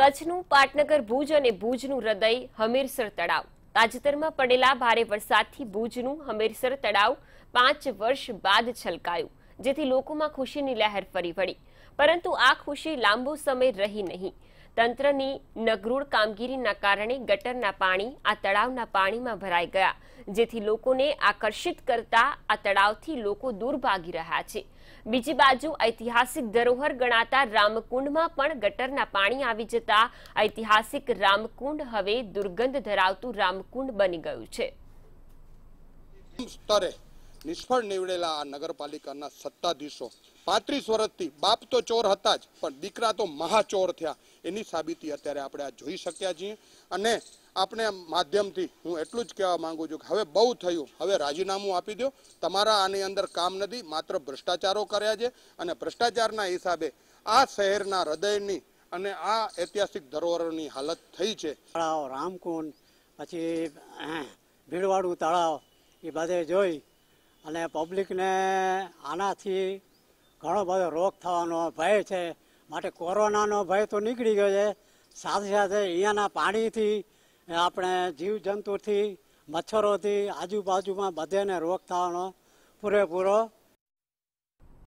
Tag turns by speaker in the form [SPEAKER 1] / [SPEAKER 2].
[SPEAKER 1] કચ્છનું પાટનગર ભુજ અને ભુજનું હૃદય હમીરસર તળાવ તાજેતરમાં પડેલા ભારે વરસાદથી ભુજનું હમીરસર તળાવ પાંચ વર્ષ બાદ છલકાયું જેથી લોકોમાં ખુશીની લહેર ફરી વળી પરંતુ આ ખુશી લાંબો સમય રહી નહીં તંત્રની નગરૂળ કામગીરીના કારણે ગટરના પાણી આ તળાવના પાણીમાં ભરાઈ ગયા જેથી લોકોને આકર્ષિત કરતા આ તળાવથી લોકો દૂર ભાગી રહ્યા છે બીજી બાજુ ઐતિહાસિક ધરોહર ગણાતા રામકુંડમાં પણ ગટરના પાણી આવી જતા ઐતિહાસિક રામકુંડ હવે દુર્ગંધ ધરાવતું રામકુંડ બની ગયું છે
[SPEAKER 2] નિષ્ફળ નીવડેલા આ નગરપાલિકાના સત્તાધીશો પાંત્રીસ વર્ષથી બાપ તો ચોર હતા જ પણ દીકરા તો મહાચોર થયા એની સાબિતી અત્યારે આપણે આ જોઈ શક્યા છીએ અને આપણે માધ્યમથી હું એટલું જ કહેવા માગું છું કે હવે બહુ થયું હવે રાજીનામું આપી દો તમારા આની અંદર કામ નથી માત્ર ભ્રષ્ટાચારો કર્યા છે અને ભ્રષ્ટાચારના હિસાબે આ શહેરના હૃદયની અને આ ઐતિહાસિક ધરોહરોની હાલત થઈ છે તળાવ રામકુંડ પછી
[SPEAKER 3] ભીડવાડું તળાવ એ બધે જોઈ અને પબ્લિકને આનાથી ઘણો બધો રોગ થવાનો ભય છે માટે કોરોનાનો ભય તો નીકળી ગયો છે સાથે સાથે અહીંયાના પાણીથી આપણે જીવજંતુથી મચ્છરોથી આજુબાજુમાં બધેને રોગ થવાનો પૂરેપૂરો